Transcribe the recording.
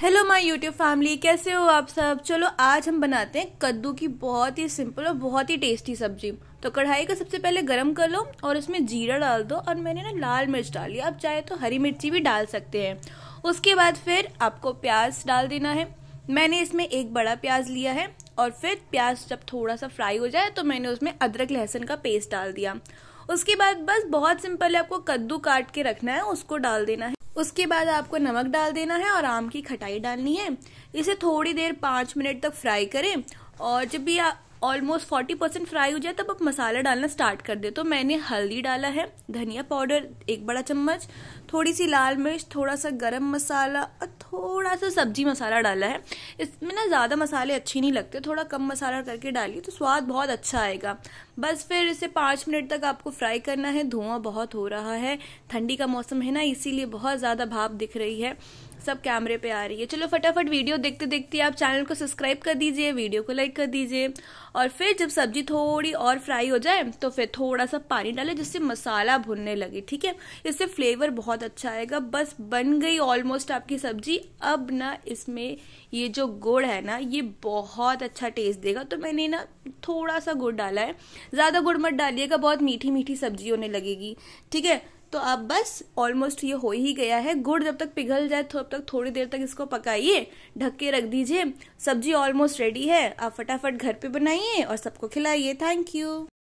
hello my YouTube family कैसे हो आप सब चलो आज हम बनाते हैं कद्दू की बहुत ही सिंपल और बहुत ही टेस्टी सब्जी तो कढ़ाई को सबसे पहले गरम कर लो और उसमें जीरा डाल दो और मैंने ना लाल मिर्च डाली आप चाहे तो हरी मिर्ची भी डाल सकते हैं उसके बाद फिर आपको प्याज डाल देना है मैंने इसमें एक बड़ा प्याज लिया है और फिर प्याज जब थोड़ा सा फ्राई हो जाए तो मैंने उसमें अदरक लहसुन का पेस्ट डाल दिया उसके बाद बस बहुत सिंपल है आपको कद्दू काट के रखना है उसको डाल देना है उसके बाद आपको नमक डाल देना है और आम की खटाई डालनी है इसे थोड़ी देर पाँच मिनट तक फ्राई करें और जब भी ऑलमोस्ट फोर्टी परसेंट फ्राई हो जाए तब आप मसाला डालना स्टार्ट कर दे तो मैंने हल्दी डाला है धनिया पाउडर एक बड़ा चम्मच थोड़ी सी लाल मिर्च थोड़ा सा गरम मसाला और थोड़ा सा सब्जी मसाला डाला है इसमें ना ज़्यादा मसाले अच्छे नहीं लगते थोड़ा कम मसाला करके डालिए तो स्वाद बहुत अच्छा आएगा बस फिर इसे पाँच मिनट तक आपको फ्राई करना है धुआं बहुत हो रहा है ठंडी का मौसम है ना इसीलिए बहुत ज़्यादा भाप दिख रही है सब कैमरे पे आ रही है चलो फटाफट वीडियो देखते देखते आप चैनल को सब्सक्राइब कर दीजिए वीडियो को लाइक कर दीजिए और फिर जब सब्जी थोड़ी और फ्राई हो जाए तो फिर थोड़ा सा पानी डालें जिससे मसाला भुनने लगे ठीक है इससे फ्लेवर बहुत अच्छा आएगा बस बन गई ऑलमोस्ट आपकी सब्जी अब ना इसमें ये जो गुड़ है ना ये बहुत अच्छा टेस्ट देगा तो मैंने ना थोड़ा सा गुड़ डाला है ज़्यादा गुड़ मत डालिएगा बहुत मीठी मीठी सब्जी होने लगेगी ठीक है तो अब बस ऑलमोस्ट ये हो ही गया है गुड़ जब तक पिघल जाए तो अब तक थोड़ी देर तक इसको पकाइए ढक के रख दीजिए सब्जी ऑलमोस्ट रेडी है आप फटाफट घर पे बनाइए और सबको खिलाइए थैंक यू